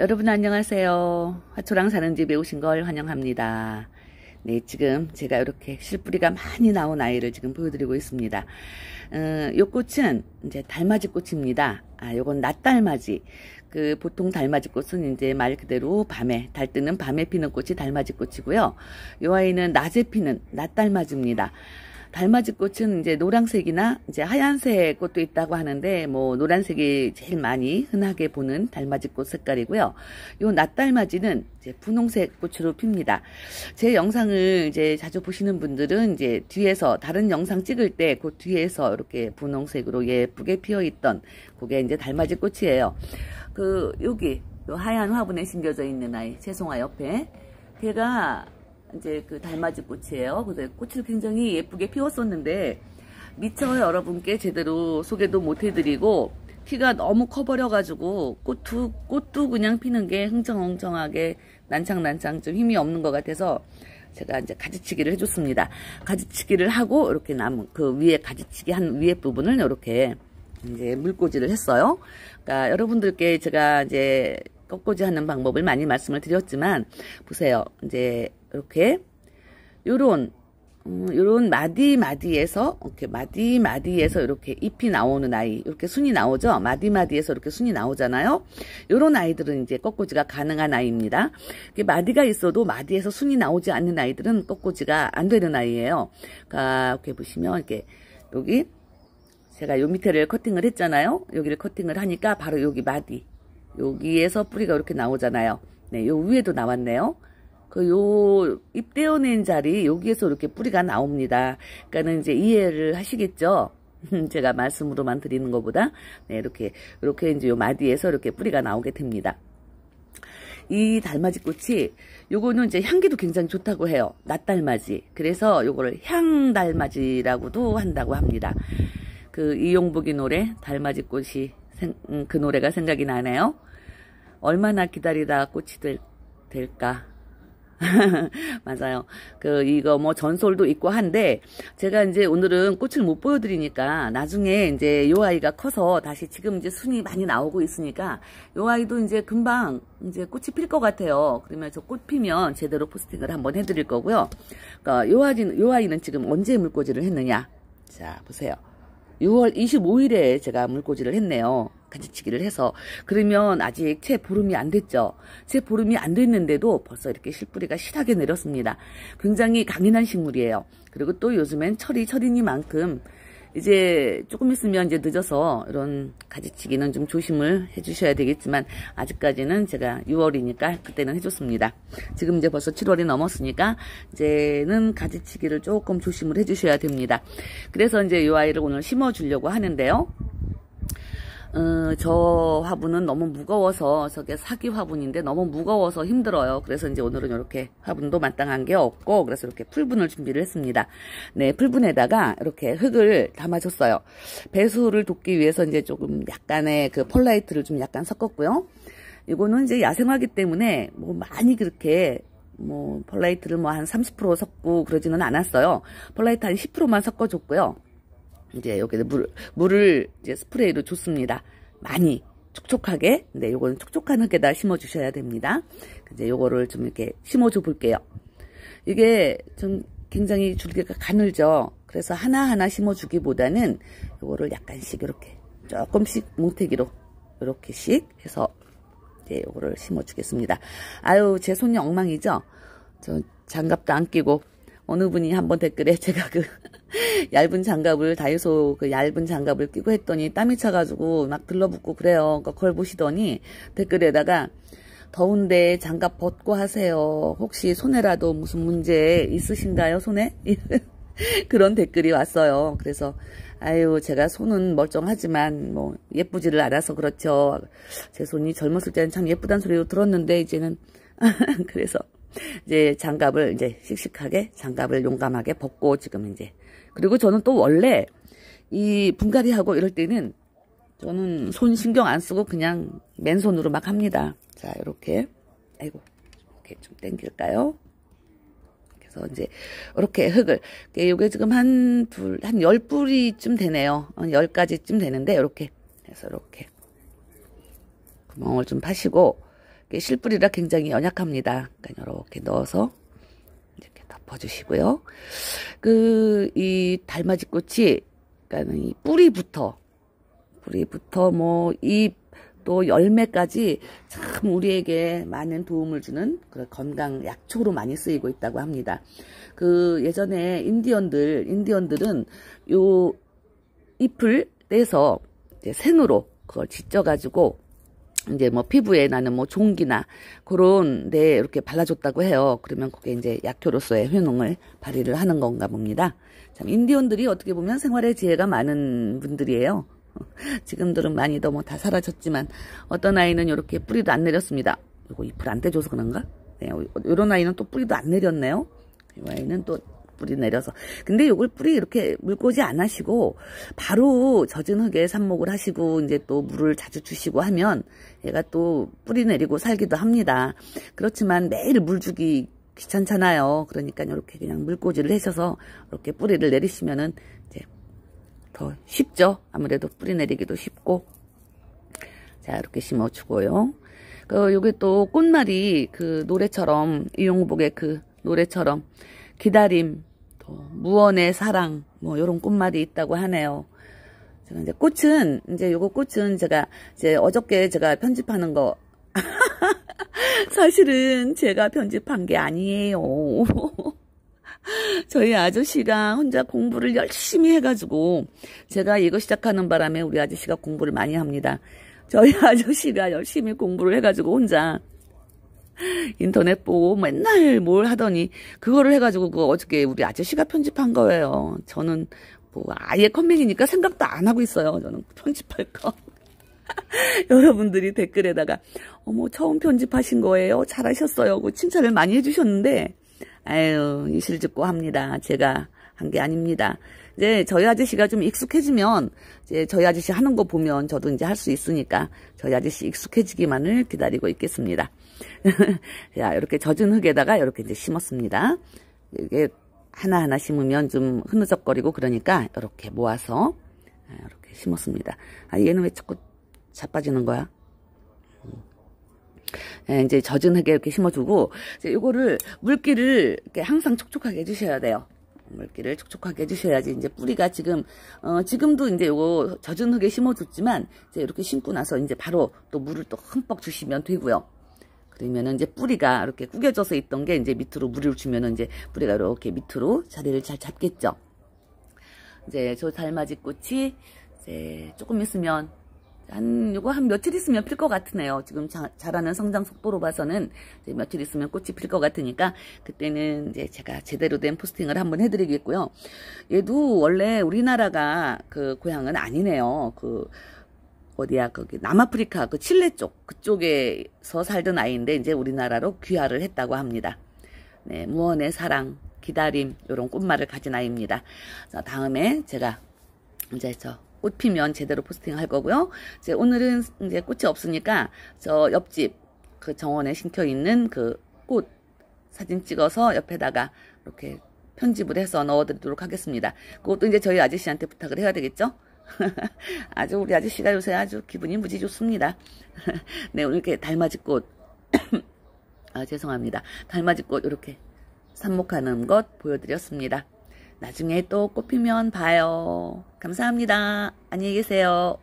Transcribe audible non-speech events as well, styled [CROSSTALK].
여러분 안녕하세요. 화초랑 사는 집에 오신 걸 환영합니다. 네, 지금 제가 이렇게 실뿌리가 많이 나온 아이를 지금 보여드리고 있습니다. 이요 어, 꽃은 이제 달맞이 꽃입니다. 아, 요건 낮달맞이. 그 보통 달맞이 꽃은 이제 말 그대로 밤에 달 뜨는 밤에 피는 꽃이 달맞이 꽃이고요. 요 아이는 낮에 피는 낮달맞이입니다. 달맞이 꽃은 이제 노란색이나 이제 하얀색 꽃도 있다고 하는데 뭐 노란색이 제일 많이 흔하게 보는 달맞이 꽃 색깔이고요. 요낮달맞이는 이제 분홍색 꽃으로 핍니다. 제 영상을 이제 자주 보시는 분들은 이제 뒤에서 다른 영상 찍을 때 그 뒤에서 이렇게 분홍색으로 예쁘게 피어 있던 그게 이제 달맞이 꽃이에요. 그 여기 하얀 화분에 심겨져 있는 아이 채송아 옆에 걔가 이제 그 달맞이 꽃이에요. 그래서 꽃을 굉장히 예쁘게 피웠었는데 미처 여러분께 제대로 소개도 못해드리고 키가 너무 커버려가지고 꽃도 꽃도 그냥 피는 게 흥청흥청하게 난창난창 좀 힘이 없는 것 같아서 제가 이제 가지치기를 해줬습니다. 가지치기를 하고 이렇게 나무 그 위에 가지치기 한 위에 부분을 이렇게 이제 물꽂이를 했어요. 그러니까 여러분들께 제가 이제 꽃꽂이 하는 방법을 많이 말씀을 드렸지만 보세요. 이제 이렇게 요런 어, 요런 마디 마디에서 이렇게 마디 마디에서 이렇게 잎이 나오는 아이 이렇게 순이 나오죠 마디 마디에서 이렇게 순이 나오잖아요 요런 아이들은 이제 꺾꽂이가 가능한 아이입니다 마디가 있어도 마디에서 순이 나오지 않는 아이들은 꺾꽂이가 안 되는 아이예요 그러니까 이렇게 보시면 이렇게 여기 제가 요 밑에를 커팅을 했잖아요 여기를 커팅을 하니까 바로 여기 마디 여기에서 뿌리가 이렇게 나오잖아요 네요 위에도 나왔네요 그요잎 떼어낸 자리 여기에서 이렇게 뿌리가 나옵니다. 그러니까는 이제 이해를 하시겠죠? [LAUGHS] 제가 말씀으로만 드리는 것보다 네, 이렇게 이렇게 이제 요 마디에서 이렇게 뿌리가 나오게 됩니다. 이 달맞이 꽃이 요거는 이제 향기도 굉장히 좋다고 해요. 낫달맞이. 그래서 요거를 향달맞이라고도 한다고 합니다. 그 이용복이 노래 달맞이 꽃이 생, 음, 그 노래가 생각이 나네요. 얼마나 기다리다 꽃이 될, 될까? [LAUGHS] 맞아요. 그, 이거 뭐 전솔도 있고 한데, 제가 이제 오늘은 꽃을 못 보여드리니까, 나중에 이제 요 아이가 커서 다시 지금 이제 순이 많이 나오고 있으니까, 요 아이도 이제 금방 이제 꽃이 필 것 같아요. 그러면 저 꽃 피면 제대로 포스팅을 한번 해드릴 거고요. 그요 그러니까 아이는, 요 아이는 지금 언제 물꽂이를 했느냐. 자, 보세요. 6월 25일에 제가 물꽂이를 했네요. 가지치기를 해서 그러면 아직 채 보름이 안 됐죠. 채 보름이 안 됐는데도 벌써 이렇게 실뿌리가 실하게 내렸습니다. 굉장히 강인한 식물이에요. 그리고 또 요즘엔 철이 철이니만큼 이제 조금 있으면 이제 늦어서 이런 가지치기는 좀 조심을 해주셔야 되겠지만 아직까지는 제가 6월이니까 그때는 해줬습니다. 지금 이제 벌써 7월이 넘었으니까 이제는 가지치기를 조금 조심을 해주셔야 됩니다. 그래서 이제 이 아이를 오늘 심어주려고 하는데요. 음, 저 화분은 너무 무거워서 저게 사기 화분인데 너무 무거워서 힘들어요. 그래서 이제 오늘은 이렇게 화분도 마땅한 게 없고 그래서 이렇게 풀분을 준비를 했습니다. 네, 풀분에다가 이렇게 흙을 담아줬어요. 배수를 돕기 위해서 이제 조금 약간의 그 펄라이트를 좀 약간 섞었고요. 이거는 이제 야생화기 때문에 뭐 많이 그렇게 뭐 펄라이트를 뭐 한 30% 섞고 그러지는 않았어요. 펄라이트 한 10%만 섞어줬고요. 이제 여기다 물, 물을 이제 스프레이로 줬습니다. 많이 촉촉하게 근 네, 요거는 촉촉한 흙에다 심어 주셔야 됩니다. 이제 요거를 좀 이렇게 심어 줘 볼게요. 이게 좀 굉장히 줄기가 가늘죠. 그래서 하나하나 심어 주기보다는 요거를 약간씩 이렇게 조금씩 뭉태기로 이렇게씩 해서 이제 요거를 심어 주겠습니다. 아유 제 손이 엉망이죠. 저 장갑도 안 끼고 어느 분이 한번 댓글에 [LAUGHS] 제가 그 [LAUGHS] 얇은 장갑을 다이소 그 얇은 장갑을 끼고 했더니 땀이 차가지고 막 들러붙고 그래요. 그러니까 그걸 보시더니 댓글에다가 더운데 장갑 벗고 하세요. 혹시 손에라도 무슨 문제 있으신가요? 손에? [LAUGHS] 그런 댓글이 왔어요. 그래서 아유 제가 손은 멀쩡하지만 뭐 예쁘지를 않아서 그렇죠. 제 손이 젊었을 때는 참 예쁘단 소리로 들었는데 이제는 [LAUGHS] 그래서 이제 장갑을 이제 씩씩하게 장갑을 용감하게 벗고 지금 이제 그리고 저는 또 원래 이 분갈이하고 이럴 때는 저는 손 신경 안 쓰고 그냥 맨손으로 막 합니다. 자 이렇게 아이고 이렇게 좀땡길까요 그래서 이제 이렇게 흙을 이게 지금 한 둘 한 열 뿌리쯤 되네요. 열 가지쯤 되는데 이렇게 해서 이렇게 구멍을 좀 파시고 실뿌리라 굉장히 연약합니다. 그러니까 이렇게 넣어서 이렇게 덮어주시고요. 그 이 달맞이 꽃이 그러니까 이 뿌리부터 뿌리부터 뭐 잎 또 열매까지 참 우리에게 많은 도움을 주는 그런 건강 약초로 많이 쓰이고 있다고 합니다. 그 예전에 인디언들 인디언들은 요 잎을 떼서 이제 생으로 그걸 지져 가지고 이제 뭐 피부에 나는 뭐 종기나 그런 데 이렇게 발라줬다고 해요. 그러면 그게 이제 약효로서의 효능을 발휘를 하는 건가 봅니다. 참 인디언들이 어떻게 보면 생활의 지혜가 많은 분들이에요. [LAUGHS] 지금들은 많이 너뭐다 사라졌지만 어떤 아이는 이렇게 뿌리도 안 내렸습니다. 이거 잎을 안 떼줘서 그런가? 네, 이런 아이는 또 뿌리도 안 내렸네요. 이 아이는 또 뿌리 내려서 근데 요걸 뿌리 이렇게 물꽂이 안 하시고 바로 젖은 흙에 삽목을 하시고 이제 또 물을 자주 주시고 하면 얘가 또 뿌리 내리고 살기도 합니다 그렇지만 매일 물 주기 귀찮잖아요 그러니까 이렇게 그냥 물꽂이를 해셔서 이렇게 뿌리를 내리시면은 이제 더 쉽죠 아무래도 뿌리 내리기도 쉽고 자 이렇게 심어주고요 그 여기 또 꽃말이 그 노래처럼 이용복의 그 노래처럼 기다림, 또 무언의 사랑, 뭐이런 꽃말이 있다고 하네요. 제가 이제 꽃은 이제 요거 꽃은 제가 이제 어저께 제가 편집하는 거 [LAUGHS] 사실은 제가 편집한 게 아니에요. [LAUGHS] 저희 아저씨가 혼자 공부를 열심히 해가지고 제가 이거 시작하는 바람에 우리 아저씨가 공부를 많이 합니다. 저희 [LAUGHS] 아저씨가 열심히 공부를 해가지고 혼자 [LAUGHS] 인터넷 보고 맨날 뭘 하더니 그거를 해가지고 그 어저께 우리 아저씨가 편집한 거예요. 저는 뭐 아예 컴맹이니까 생각도 안 하고 있어요. 저는 편집할 거. [LAUGHS] 여러분들이 댓글에다가 어머 처음 편집하신 거예요. 잘하셨어요. 고 칭찬을 많이 해주셨는데 아유 이실직고 합니다. 제가 한 게 아닙니다. 이제 저희 아저씨가 좀 익숙해지면 이제 저희 아저씨 하는 거 보면 저도 이제 할 수 있으니까 저희 아저씨 익숙해지기만을 기다리고 있겠습니다. 자, [LAUGHS] 이렇게 젖은 흙에다가 이렇게 이제 심었습니다. 이게 하나하나 심으면 좀 흐느적거리고 그러니까 이렇게 모아서 아, 이렇게 심었습니다. 아, 얘는 왜 자꾸 자빠지는 거야? 음. 예, 이제 젖은 흙에 이렇게 심어주고 이제 요거를 물기를 이렇게 항상 촉촉하게 해주셔야 돼요. 물기를 촉촉하게 해주셔야지 이제 뿌리가 지금 어, 지금도 이제 요거 젖은 흙에 심어줬지만 이제 이렇게 심고 나서 이제 바로 또 물을 또 흠뻑 주시면 되고요. 그러면은 이제 뿌리가 이렇게 구겨져서 있던 게 이제 밑으로 물을 주면은 이제 뿌리가 이렇게 밑으로 자리를 잘 잡겠죠. 이제 저 달맞이 꽃이 이제 조금 있으면 한 요거 한 며칠 있으면 필 것 같으네요. 지금 자, 자라는 성장 속도로 봐서는 며칠 있으면 꽃이 필 것 같으니까 그때는 이제 제가 제대로 된 포스팅을 한번 해드리겠고요. 얘도 원래 우리나라가 그 고향은 아니네요. 그 어디야 거기 남아프리카 그 칠레 쪽 그쪽에서 살던 아이인데 이제 우리나라로 귀화를 했다고 합니다. 네, 무언의 사랑, 기다림 이런 꽃말을 가진 아이입니다. 자, 다음에 제가 이제 저꽃 피면 제대로 포스팅 할 거고요. 이제 오늘은 이제 꽃이 없으니까 저 옆집 그 정원에 심켜 있는 그 꽃 사진 찍어서 옆에다가 이렇게 편집을 해서 넣어드리도록 하겠습니다. 그것도 이제 저희 아저씨한테 부탁을 해야 되겠죠? [LAUGHS] 아주 우리 아저씨가 요새 아주 기분이 무지 좋습니다. [LAUGHS] 네, 오늘 이렇게 달맞이꽃 [COUGHS] 아, 죄송합니다. 달맞이꽃 이렇게 삽목하는 것 보여드렸습니다. 나중에 또 꽃피면 봐요. 감사합니다. 안녕히 계세요.